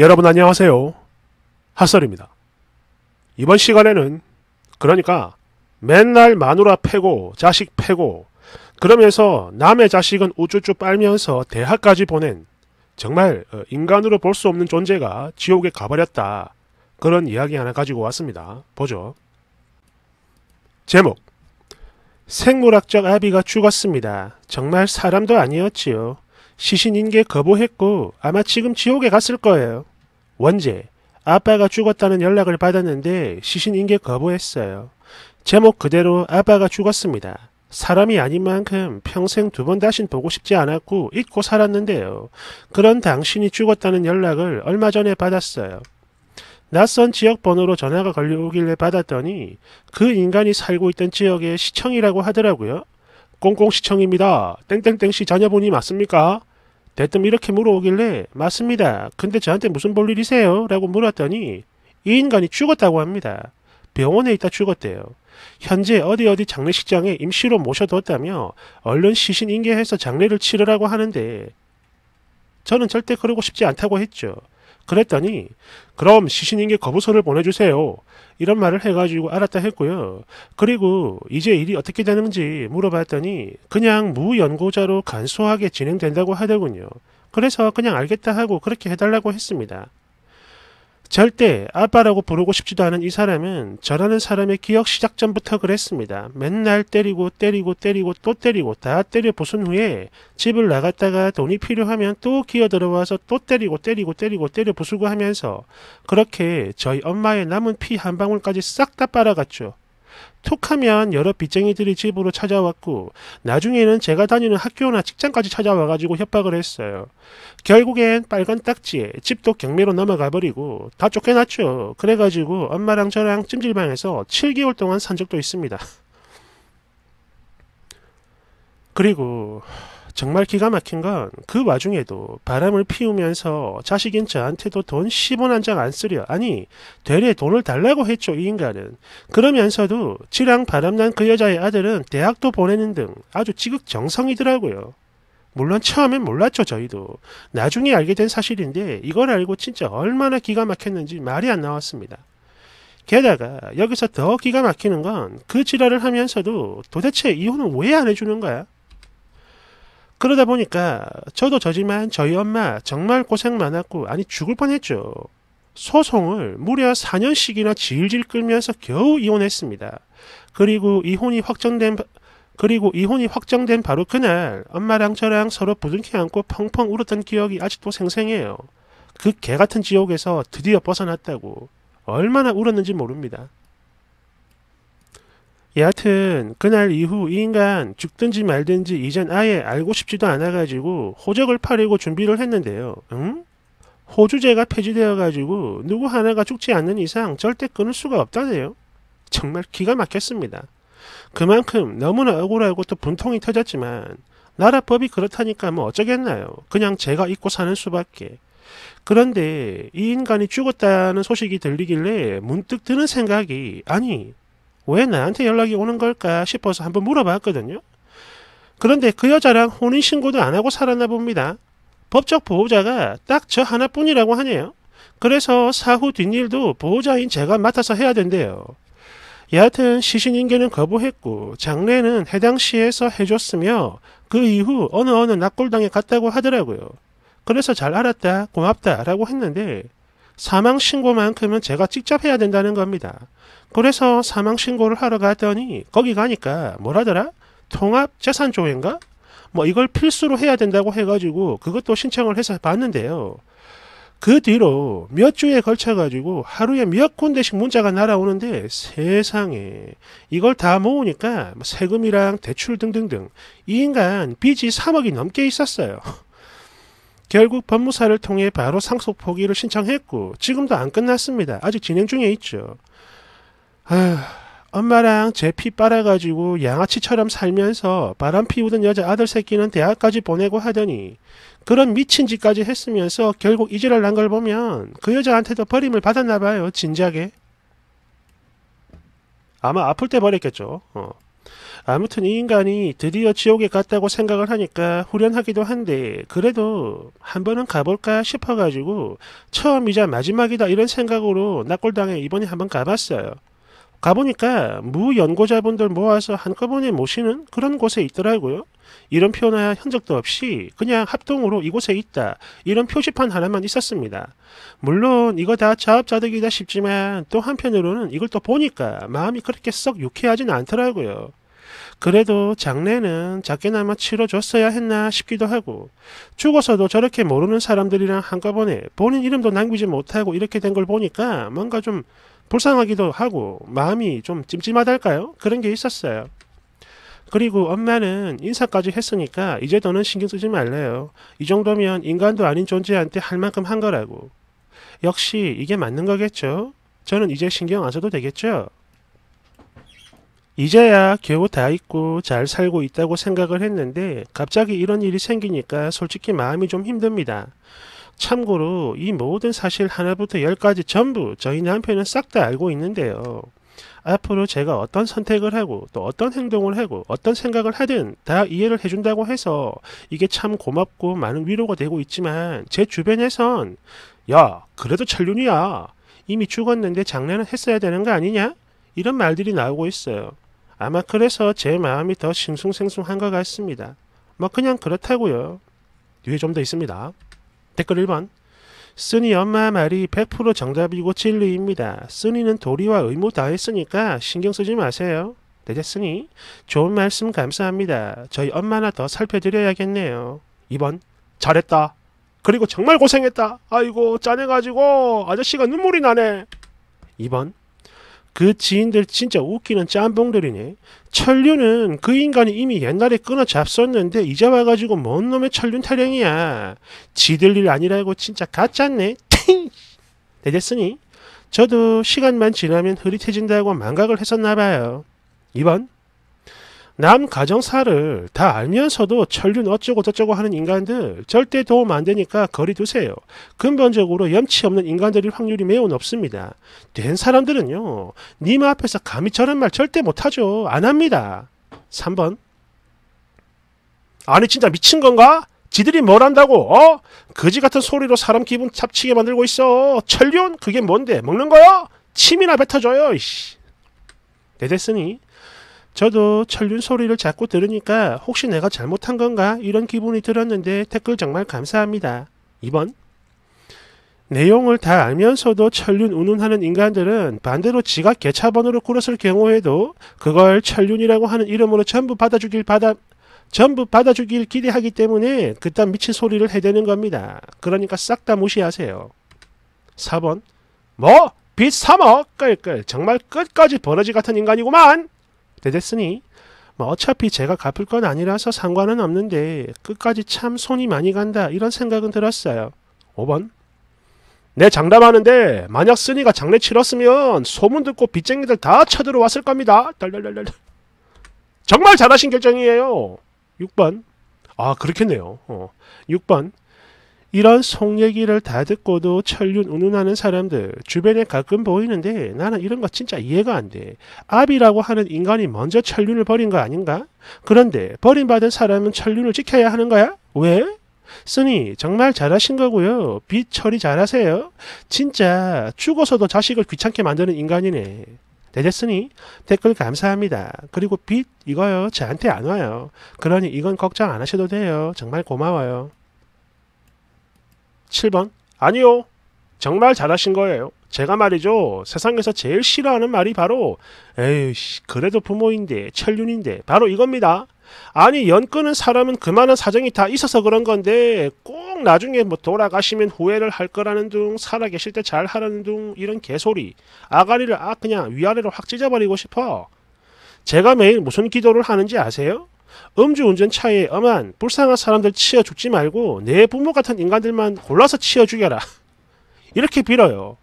여러분 안녕하세요. 핫설입니다. 이번 시간에는 그러니까 맨날 마누라 패고 자식 패고 그러면서 남의 자식은 우쭈쭈 빨면서 대학까지 보낸 정말 어, 인간으로 볼 수 없는 존재가 지옥에 가버렸다. 그런 이야기 하나 가지고 왔습니다. 보죠. 제목 생물학적 아비가 죽었습니다. 정말 사람도 아니었지요. 시신인게 거부했고 아마 지금 지옥에 갔을 거예요. 원제, 아빠가 죽었다는 연락을 받았는데 시신 인계 거부했어요. 제목 그대로 아빠가 죽었습니다. 사람이 아닌 만큼 평생 두 번 다신 보고 싶지 않았고 잊고 살았는데요. 그런 당신이 죽었다는 연락을 얼마 전에 받았어요. 낯선 지역 번호로 전화가 걸려오길래 받았더니 그 인간이 살고 있던 지역의 시청이라고 하더라고요. 꽁꽁시청입니다. 땡땡땡씨 자녀분이 맞습니까? 대뜸 이렇게 물어오길래 맞습니다. 근데 저한테 무슨 볼일이세요? 라고 물었더니 이 인간이 죽었다고 합니다. 병원에 있다 죽었대요. 현재 어디 어디 장례식장에 임시로 모셔뒀다며 얼른 시신 인계해서 장례를 치르라고 하는데 저는 절대 그러고 싶지 않다고 했죠. 그랬더니 그럼 시신에게 거부서를 보내주세요. 이런 말을 해가지고 알았다 했고요. 그리고 이제 일이 어떻게 되는지 물어봤더니 그냥 무연고자로 간소하게 진행된다고 하더군요. 그래서 그냥 알겠다 하고 그렇게 해달라고 했습니다. 절대 아빠라고 부르고 싶지도 않은 이 사람은 저라는 사람의 기억 시작 전부터 그랬습니다. 맨날 때리고 때리고 때리고 또 때리고 다 때려 부순 후에 집을 나갔다가 돈이 필요하면 또 기어 들어와서 또 때리고 때리고 때리고 때려 부수고 하면서 그렇게 저희 엄마의 남은 피 한 방울까지 싹 다 빨아갔죠. 툭하면 여러 빚쟁이들이 집으로 찾아왔고 나중에는 제가 다니는 학교나 직장까지 찾아와가지고 협박을 했어요. 결국엔 빨간 딱지에 집도 경매로 넘어가 버리고 다 쫓겨났죠. 그래가지고 엄마랑 저랑 찜질방에서 7개월 동안 산 적도 있습니다. 그리고 정말 기가 막힌 건 그 와중에도 바람을 피우면서 자식인 저한테도 돈 10원 한 장 안 쓰려 아니 되레 돈을 달라고 했죠 이 인간은 그러면서도 지랑 바람난 그 여자의 아들은 대학도 보내는 등 아주 지극정성이더라고요. 물론 처음엔 몰랐죠 저희도 나중에 알게 된 사실인데 이걸 알고 진짜 얼마나 기가 막혔는지 말이 안 나왔습니다. 게다가 여기서 더 기가 막히는 건 그 지랄을 하면서도 도대체 이혼은 왜안 해주는 거야? 그러다 보니까 저도 저지만 저희 엄마 정말 고생 많았고 아니 죽을 뻔했죠. 소송을 무려 4년씩이나 질질 끌면서 겨우 이혼했습니다. 그리고 이혼이 확정된 그리고 이혼이 확정된 바로 그날 엄마랑 저랑 서로 부둥켜 안고 펑펑 울었던 기억이 아직도 생생해요. 그 개같은 지옥에서 드디어 벗어났다고 얼마나 울었는지 모릅니다. 여하튼 그날 이후 이 인간 죽든지 말든지 이젠 아예 알고 싶지도 않아가지고 호적을 팔이고 준비를 했는데요. 응? 호주제가 폐지되어가지고 누구 하나가 죽지 않는 이상 절대 끊을 수가 없다네요. 정말 기가 막혔습니다. 그만큼 너무나 억울하고 또 분통이 터졌지만 나라법이 그렇다니까 뭐 어쩌겠나요. 그냥 제가 잊고 사는 수밖에. 그런데 이 인간이 죽었다는 소식이 들리길래 문득 드는 생각이 아니 왜 나한테 연락이 오는 걸까 싶어서 한번 물어봤거든요. 그런데 그 여자랑 혼인신고도 안 하고 살았나 봅니다. 법적 보호자가 딱 저 하나뿐이라고 하네요. 그래서 사후 뒷일도 보호자인 제가 맡아서 해야 된대요. 여하튼 시신인계는 거부했고 장례는 해당 시에서 해줬으며 그 이후 어느 어느 낙골당에 갔다고 하더라고요. 그래서 잘 알았다 고맙다 라고 했는데 사망신고만큼은 제가 직접 해야 된다는 겁니다. 그래서 사망신고를 하러 갔더니 거기 가니까 뭐라더라? 통합재산조회인가? 뭐 이걸 필수로 해야 된다고 해가지고 그것도 신청을 해서 봤는데요. 그 뒤로 몇 주에 걸쳐가지고 하루에 몇 군데씩 문자가 날아오는데 세상에 이걸 다 모으니까 뭐 세금이랑 대출 등등등 이 인간 빚이 3억이 넘게 있었어요. 결국 법무사를 통해 바로 상속 포기를 신청했고 지금도 안 끝났습니다. 아직 진행 중에 있죠. 아, 엄마랑 제 피 빨아가지고 양아치처럼 살면서 바람 피우던 여자 아들 새끼는 대학까지 보내고 하더니 그런 미친 짓까지 했으면서 결국 이질을 난걸 보면 그 여자한테도 버림을 받았나 봐요. 진작에. 아마 아플 때 버렸겠죠. 어. 아무튼 이 인간이 드디어 지옥에 갔다고 생각을 하니까 후련하기도 한데 그래도 한 번은 가볼까 싶어가지고 처음이자 마지막이다 이런 생각으로 낙골당에 이번에 한번 가봤어요. 가보니까 무연고자분들 모아서 한꺼번에 모시는 그런 곳에 있더라고요. 이런 표나 흔적도 없이 그냥 합동으로 이곳에 있다 이런 표지판 하나만 있었습니다. 물론 이거 다 자업자득이다 싶지만 또 한편으로는 이걸 또 보니까 마음이 그렇게 썩 유쾌하진 않더라고요. 그래도 장례는 작게나마 치러줬어야 했나 싶기도 하고 죽어서도 저렇게 모르는 사람들이랑 한꺼번에 본인 이름도 남기지 못하고 이렇게 된 걸 보니까 뭔가 좀 불쌍하기도 하고 마음이 좀 찜찜하달까요? 그런 게 있었어요. 그리고 엄마는 인사까지 했으니까 이제 더는 신경 쓰지 말래요. 이 정도면 인간도 아닌 존재한테 할 만큼 한 거라고. 역시 이게 맞는 거겠죠? 저는 이제 신경 안 써도 되겠죠? 이제야 겨우 다 잊고 잘 살고 있다고 생각을 했는데 갑자기 이런 일이 생기니까 솔직히 마음이 좀 힘듭니다. 참고로 이 모든 사실 하나부터 열까지 전부 저희 남편은 싹 다 알고 있는데요. 앞으로 제가 어떤 선택을 하고 또 어떤 행동을 하고 어떤 생각을 하든 다 이해를 해준다고 해서 이게 참 고맙고 많은 위로가 되고 있지만 제 주변에선 야 그래도 천륜이야 이미 죽었는데 장례는 했어야 되는 거 아니냐? 이런 말들이 나오고 있어요. 아마 그래서 제 마음이 더 싱숭생숭한 것 같습니다. 뭐 그냥 그렇다고요. 뒤에 좀 더 있습니다. 댓글 1번 쓰니 엄마 말이 100% 정답이고 진리입니다. 쓰니는 도리와 의무 다했으니까 신경 쓰지 마세요. 되셨쓰니 좋은 말씀 감사합니다. 저희 엄마나 더 살펴드려야겠네요. 2번 잘했다. 그리고 정말 고생했다. 아이고 짠해가지고 아저씨가 눈물이 나네. 2번 그 지인들 진짜 웃기는 짬뽕들이네. 천륜은 그 인간이 이미 옛날에 끊어 잡섰는데 이제 와가지고 뭔 놈의 천륜 타령이야. 지들 일 아니라고 진짜 가짜네내겠으니 저도 시간만 지나면 흐릿해진다고 망각을 했었나봐요. 2번 남 가정사를 다 알면서도 철륜 어쩌고 저쩌고 하는 인간들 절대 도움 안 되니까 거리 두세요. 근본적으로 염치 없는 인간들일 확률이 매우 높습니다. 된 사람들은요. 님 앞에서 감히 저런 말 절대 못하죠. 안 합니다. 3번 아니 진짜 미친 건가? 지들이 뭘 한다고? 어? 거지 같은 소리로 사람 기분 잡치게 만들고 있어. 철륜 그게 뭔데? 먹는 거야 침이나 뱉어줘요. 이씨. 내 네, 됐으니 저도 철륜 소리를 자꾸 들으니까 혹시 내가 잘못한 건가 이런 기분이 들었는데 댓글 정말 감사합니다. 2번 내용을 다 알면서도 철륜 운운하는 인간들은 반대로 지가 개차번으로 꾸렸을 경우에도 그걸 철륜이라고 하는 이름으로 전부 받아주길 받아 전부 받아주길 기대하기 때문에 그딴 미친 소리를 해대는 겁니다. 그러니까 싹 다 무시하세요. 4번 뭐? 빚 3억! 끌끌 정말 끝까지 버러지 같은 인간이구만! 되됐으니 뭐 어차피 제가 갚을 건 아니라서 상관은 없는데 끝까지 참 손이 많이 간다 이런 생각은 들었어요. 5번 내 장담하는데 만약 쓰니가 장례 치렀으면 소문 듣고 빚쟁이들 다 쳐들어왔을 겁니다. 달달달달 정말 잘하신 결정이에요. 6번 아 그렇겠네요. 어. 6번 이런 속 얘기를 다 듣고도 철륜 운운하는 사람들 주변에 가끔 보이는데 나는 이런 거 진짜 이해가 안 돼. 아비라고 하는 인간이 먼저 철륜을 버린 거 아닌가? 그런데 버림받은 사람은 철륜을 지켜야 하는 거야? 왜? 쓰니 정말 잘하신 거고요. 빚 처리 잘하세요. 진짜 죽어서도 자식을 귀찮게 만드는 인간이네. 대셨쓰니 댓글 감사합니다. 그리고 빚 이거요. 저한테 안 와요. 그러니 이건 걱정 안 하셔도 돼요. 정말 고마워요. 7번 아니요. 정말 잘하신 거예요. 제가 말이죠. 세상에서 제일 싫어하는 말이 바로 에이씨 그래도 부모인데 철륜인데 바로 이겁니다. 아니 연끄는 사람은 그만한 사정이 다 있어서 그런 건데 꼭 나중에 뭐 돌아가시면 후회를 할 거라는 둥 살아계실 때잘 하라는 둥 이런 개소리 아가리를 아 그냥 위아래로 확 찢어버리고 싶어 제가 매일 무슨 기도를 하는지 아세요? 음주운전 차에 엄한 불쌍한 사람들 치여 죽지 말고 내 부모 같은 인간들만 골라서 치여 죽여라. 이렇게 빌어요.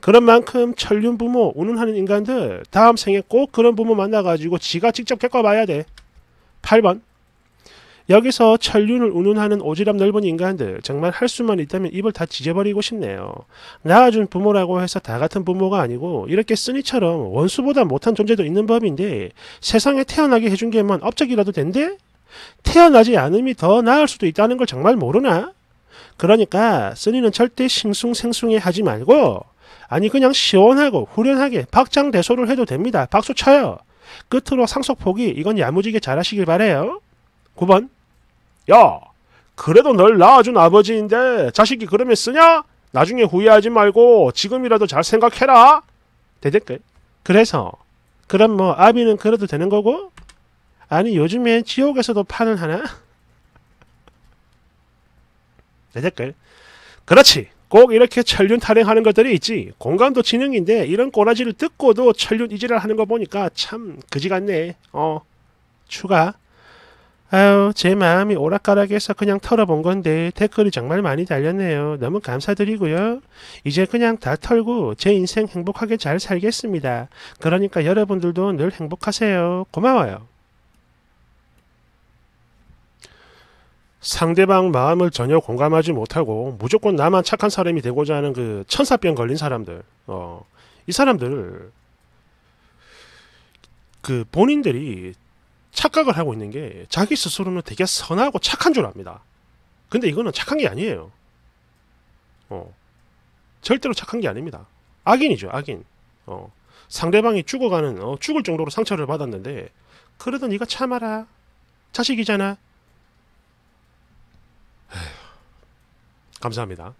그런 만큼 천륜 부모, 운운하는 인간들 다음 생에 꼭 그런 부모 만나가지고 지가 직접 겪어봐야 돼. 8번 여기서 천륜을 운운하는 오지랖 넓은 인간들 정말 할 수만 있다면 입을 다 지져버리고 싶네요. 낳아준 부모라고 해서 다 같은 부모가 아니고 이렇게 쓰니처럼 원수보다 못한 존재도 있는 법인데 세상에 태어나게 해준 게만 업적이라도 된대? 태어나지 않음이 더 나을 수도 있다는 걸 정말 모르나? 그러니까 쓰니는 절대 싱숭생숭해 하지 말고 아니 그냥 시원하고 후련하게 박장대소를 해도 됩니다. 박수쳐요. 끝으로 상속 포기 이건 야무지게 잘하시길 바래요. 9번 야 그래도 널 낳아준 아버지인데 자식이 그러면 쓰냐? 나중에 후회하지 말고 지금이라도 잘 생각해라. 대댓글. 그래서 그럼 뭐 아비는 그래도 되는 거고? 아니 요즘엔 지옥에서도 판을 하나? 대댓글. 그렇지. 꼭 이렇게 천륜 탈행하는 것들이 있지. 공감도 지능인데 이런 꼬라지를 듣고도 천륜 이질을 하는 거 보니까 참 그지 같네. 어. 추가. 아유, 제 마음이 오락가락해서 그냥 털어본 건데 댓글이 정말 많이 달렸네요. 너무 감사드리고요. 이제 그냥 다 털고 제 인생 행복하게 잘 살겠습니다. 그러니까 여러분들도 늘 행복하세요. 고마워요. 상대방 마음을 전혀 공감하지 못하고 무조건 나만 착한 사람이 되고자 하는 그 천사병 걸린 사람들. 어, 이 사람들 그 본인들이 착각을 하고 있는 게 자기 스스로는 되게 선하고 착한 줄 압니다. 근데 이거는 착한 게 아니에요. 어. 절대로 착한 게 아닙니다. 악인이죠, 악인. 어. 상대방이 죽어가는, 어, 죽을 정도로 상처를 받았는데, 그래도 네가 참아라. 자식이잖아. 에휴, 감사합니다.